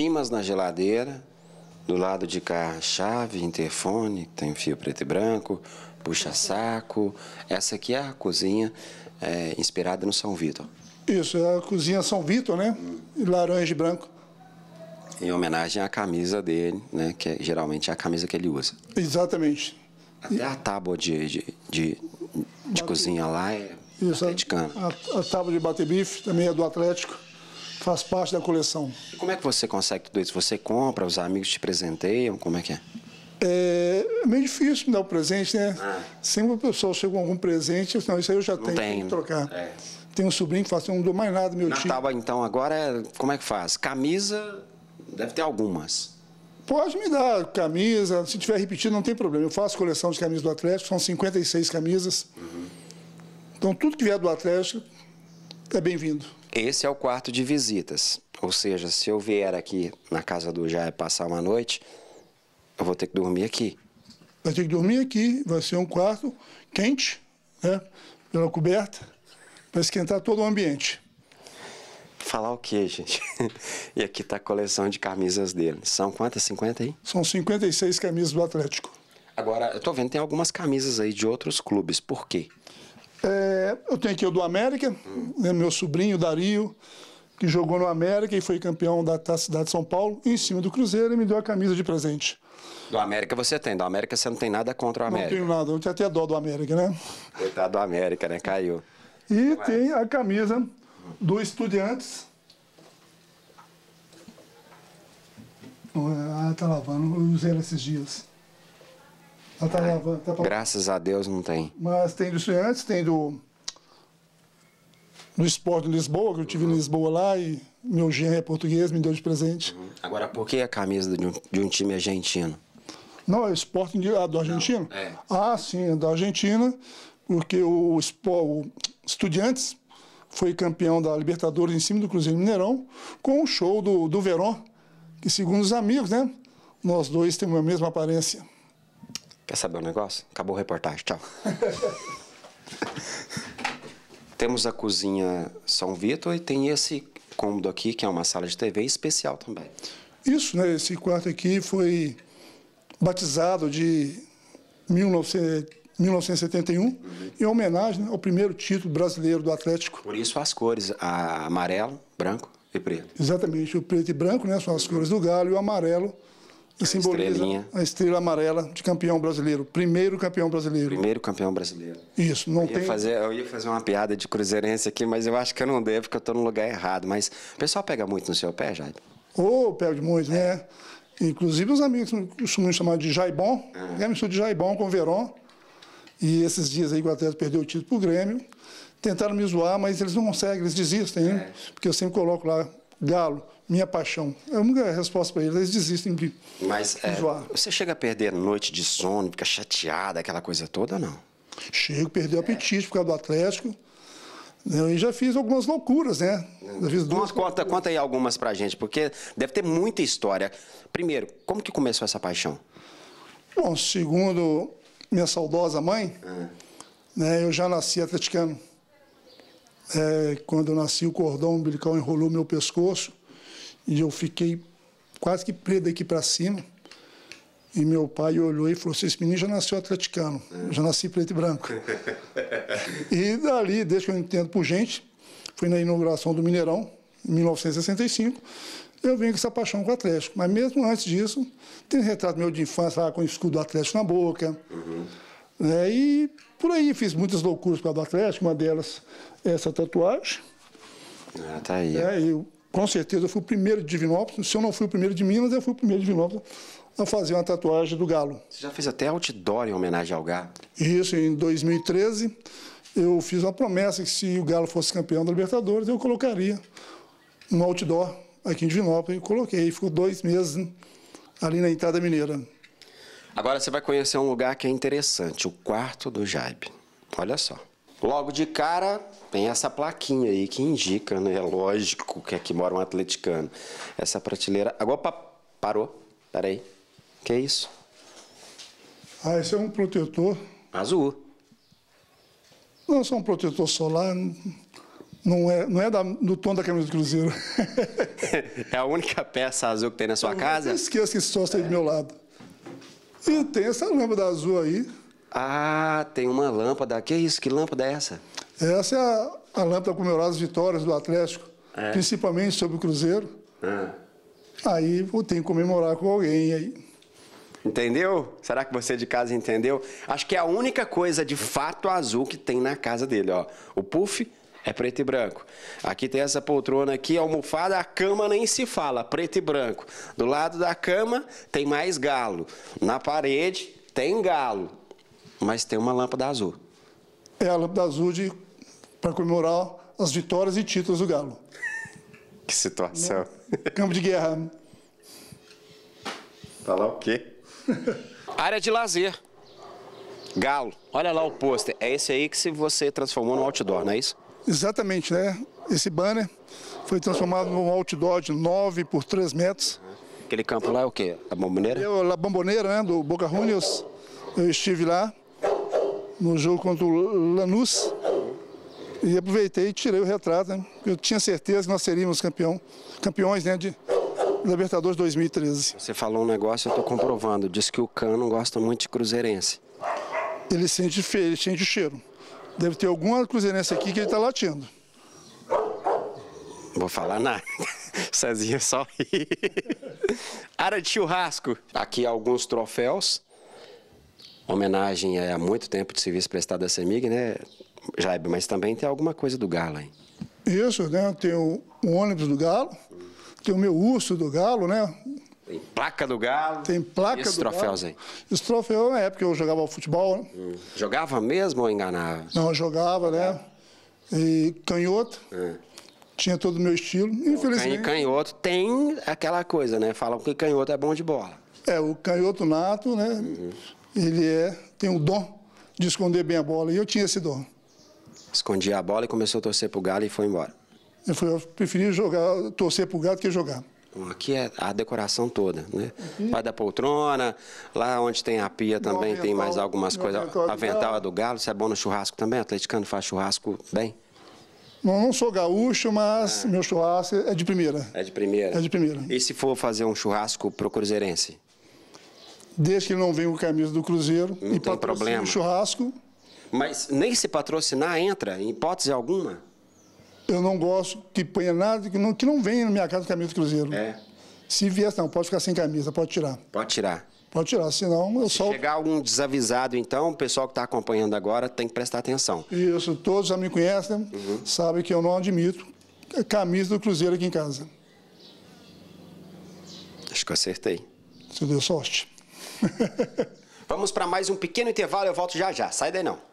imãs na geladeira, do lado de cá chave, interfone, que tem fio preto e branco, puxa-saco. Essa aqui é a cozinha é, inspirada no São Vitor. Isso, é a cozinha São Vitor, né? Laranja e branco. Em homenagem à camisa dele, né? Que é, geralmente é a camisa que ele usa. Exatamente. Até e... a tábua de, de, de, de cozinha lá é Isso, A, a tábua de bater bife também é do Atlético. Faz parte da coleção. E como é que você consegue tudo isso? Você compra, os amigos te presenteiam? Como é que é? É, é meio difícil me dar o um presente, né? Ah. Sempre o pessoal chega com algum presente, não, isso aí eu já não tenho, tenho. que trocar. É. Tem um sobrinho que fala assim, não dou mais nada, meu Natal, tio. Natal, então, agora, é, como é que faz? Camisa, deve ter algumas. Pode me dar camisa, se tiver repetido, não tem problema. Eu faço coleção de camisas do Atlético, são 56 camisas. Uhum. Então, tudo que vier do Atlético é bem-vindo. Esse é o quarto de visitas. Ou seja, se eu vier aqui na casa do Jair passar uma noite, eu vou ter que dormir aqui. Vai ter que dormir aqui, vai ser um quarto quente, né? Pela coberta, vai esquentar todo o ambiente. Falar o quê, gente? e aqui está a coleção de camisas dele. São quantas? 50 aí? São 56 camisas do Atlético. Agora, eu estou vendo tem algumas camisas aí de outros clubes. Por quê? É, eu tenho aqui o do América, né, meu sobrinho Dario, que jogou no América e foi campeão da Taça Cidade de São Paulo, em cima do Cruzeiro e me deu a camisa de presente. Do América você tem, do América você não tem nada contra o América. Não tenho nada, eu tenho até dó do América, né? Coitado do América, né? Caiu. E tem a camisa do Estudiantes. É, ah, tá lavando, eu usei ela esses dias. Ah, tá, tá pra... Graças a Deus não tem. Mas tem do Estudiantes, tem do. No esporte de Lisboa, que eu tive uhum. em Lisboa lá e meu genro é português, me deu de presente. Uhum. Agora, por que a camisa de um, de um time argentino? Não, é o Sporting de, ah, do argentino? Não, é. Ah, sim, é da Argentina, porque o, o Estudiantes foi campeão da Libertadores em cima do Cruzeiro Mineirão, com o um show do, do Verón, que segundo os amigos, né? Nós dois temos a mesma aparência. Quer saber um negócio? Acabou o reportagem, tchau. Temos a cozinha São Vitor e tem esse cômodo aqui, que é uma sala de TV especial também. Isso, né? Esse quarto aqui foi batizado de 1971, uhum. em homenagem ao primeiro título brasileiro do Atlético. Por isso as cores, amarelo, branco e preto. Exatamente, o preto e branco né, são as cores do Galo e o amarelo que é simboliza a estrela amarela de campeão brasileiro, primeiro campeão brasileiro. Primeiro campeão brasileiro. Isso, não eu tem. Fazer, eu ia fazer uma piada de cruzeirense aqui, mas eu acho que eu não devo, porque eu estou no lugar errado. Mas o pessoal pega muito no seu pé, Jair? Ô, oh, perde muito, né? Inclusive os amigos costumam chamar de Jaibon, ah. Grêmio né? Sul de Jaibon com o Verón. E esses dias aí o Atlético perdeu o título para o Grêmio. Tentaram me zoar, mas eles não conseguem, eles desistem, né? É. Porque eu sempre coloco lá Galo, minha paixão. É a única resposta para eles. Eles desistem de Mas é, você chega a perder noite de sono, fica chateada, aquela coisa toda, não? Chego, perdi o apetite por causa do Atlético. Né? Eu já fiz algumas loucuras, né? Eu fiz duas conta, conta aí algumas pra gente, porque deve ter muita história. Primeiro, como que começou essa paixão? Bom, segundo minha saudosa mãe, ah. né, eu já nasci atleticano. É, quando eu nasci, o cordão umbilical enrolou meu pescoço e eu fiquei quase que preto daqui para cima. E meu pai olhou e falou assim, esse menino já nasceu atleticano, já nasci preto e branco. e dali, desde que eu entendo por gente, foi na inauguração do Mineirão, em 1965, eu vim com essa paixão com o Atlético. Mas mesmo antes disso, tem retrato meu de infância lá com o escudo do Atlético na boca. Uhum. Né? E por aí fiz muitas loucuras para o Atlético, uma delas essa tatuagem. Ah, tá aí. É, eu, com certeza eu fui o primeiro de Divinópolis, se eu não fui o primeiro de Minas, eu fui o primeiro de Divinópolis a fazer uma tatuagem do galo. Você já fez até outdoor em homenagem ao galo? Isso, em 2013 eu fiz uma promessa que se o galo fosse campeão da Libertadores, eu colocaria um outdoor aqui em Divinópolis, e coloquei, ficou dois meses ali na entrada mineira. Agora você vai conhecer um lugar que é interessante, o quarto do Jaibe. Olha só. Logo de cara, tem essa plaquinha aí que indica, né? É lógico que aqui mora um atleticano. Essa prateleira... Agora parou? parou. Peraí. Que é isso? Ah, esse é um protetor. Azul. Não, só é um protetor solar. Não é, não é da, do tom da camisa do Cruzeiro. é a única peça azul que tem na sua Eu casa? Não esqueça que esse sócio é. aí do meu lado. E tem essa lâmpada azul aí. Ah, tem uma lâmpada. Que isso? Que lâmpada é essa? Essa é a, a lâmpada comemorar as vitórias do Atlético, é. principalmente sobre o Cruzeiro. É. Aí vou ter que comemorar com alguém aí. Entendeu? Será que você de casa entendeu? Acho que é a única coisa de fato azul que tem na casa dele, ó. O puff é preto e branco. Aqui tem essa poltrona aqui, almofada, a cama nem se fala, preto e branco. Do lado da cama tem mais galo. Na parede tem galo, mas tem uma lâmpada azul. É a lâmpada azul para comemorar as vitórias e títulos do galo. que situação. No né? campo de guerra. Tá lá o quê? Área de lazer. Galo. Olha lá o pôster. É esse aí que você transformou no outdoor, não é isso? Exatamente, né? Esse banner foi transformado num outdoor de 9 por 3 metros. Aquele campo lá é o quê? A Bomboneira? Eu, é La Bomboneira, né? Do Boca Juniors. Eu estive lá no jogo contra o Lanús. E aproveitei e tirei o retrato. Né? Eu tinha certeza que nós seríamos campeão, campeões né, de Libertadores 2013. Você falou um negócio, eu estou comprovando. Diz que o Cano gosta muito de cruzeirense. Ele sente feio, ele sente o cheiro. Deve ter alguma cruzeirense aqui que ele está latindo. vou falar nada. Cezinha só ri. Área de churrasco. Aqui alguns troféus. Homenagem a é muito tempo de serviço prestado à CEMIG, né, Jaibe? Mas também tem alguma coisa do Galo aí. Isso, né? Tem o, o ônibus do Galo, tem o meu urso do Galo, né? Tem placa do Galo. Tem placa e esses do troféus Galo. aí? Esse troféu na época eu jogava futebol. Né? Hum. Jogava mesmo ou enganava? Não, jogava, né? E canhoto. É. Tinha todo o meu estilo, infelizmente. canhoto tem aquela coisa, né? Falam que canhoto é bom de bola. É, o canhoto nato, né? Uhum. Ele é, tem o dom de esconder bem a bola. E eu tinha esse dom. Escondia a bola e começou a torcer pro Galo e foi embora. Eu, fui, eu preferi jogar, torcer pro Galo do que jogar. Aqui é a decoração toda, né? Vai uhum. da poltrona, lá onde tem a pia também avental, tem mais algumas coisas. Avental, é do galo, você é bom no churrasco também? O atleticano faz churrasco bem? Não, não sou gaúcho, mas ah. meu churrasco é de primeira. É de primeira? É de primeira. E se for fazer um churrasco pro cruzeirense? Desde que ele não venha com a camisa do Cruzeiro não e tem problema. o churrasco. Mas nem se patrocinar entra, em hipótese alguma? Eu não gosto que ponha nada, que não, que não venha na minha casa camisa do Cruzeiro. É. Se vier, não, pode ficar sem camisa, pode tirar. Pode tirar. Pode tirar, senão eu Se solto. chegar algum desavisado, então, o pessoal que está acompanhando agora tem que prestar atenção. Isso, todos já me conhecem, uhum. sabem que eu não admito camisa do Cruzeiro aqui em casa. Acho que eu acertei. Você deu sorte. Vamos para mais um pequeno intervalo, eu volto já já. Sai daí não.